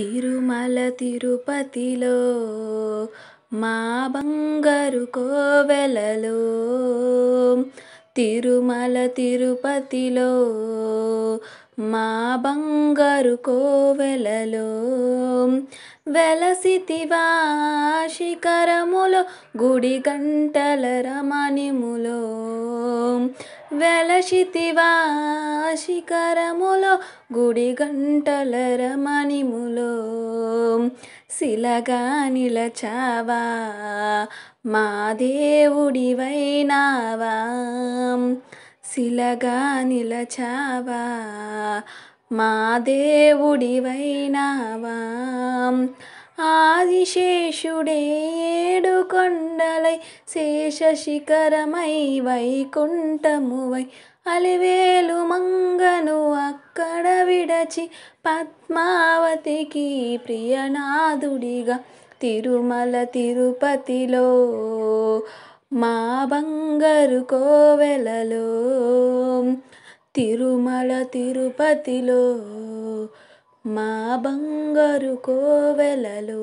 తిరుమల తిరుపతిలో మా బంగారు కోవెలలో తిరుమల తిరుపతిలో మా బంగారు కోవెలలో వెలసితివా శిఖరములో గుడి గంటల రమణిములో వెలసితివా శిఖరములో గుడి గంటల రమణిము శిలగా నిలచావా మా దేవుడివైనావా శిలగా నిలచావా మా దేవుడివైనావా ఆదిశేషుడేడు కొండలై శేష శిఖరమై వైకుంఠమువై అలివేలు తలచి పద్మావతికి ప్రియనాథుడిగా తిరుమల తిరుపతిలో మా బంగారు కోవెలలో తిరుమల తిరుపతిలో మా బంగారు కోవెలలో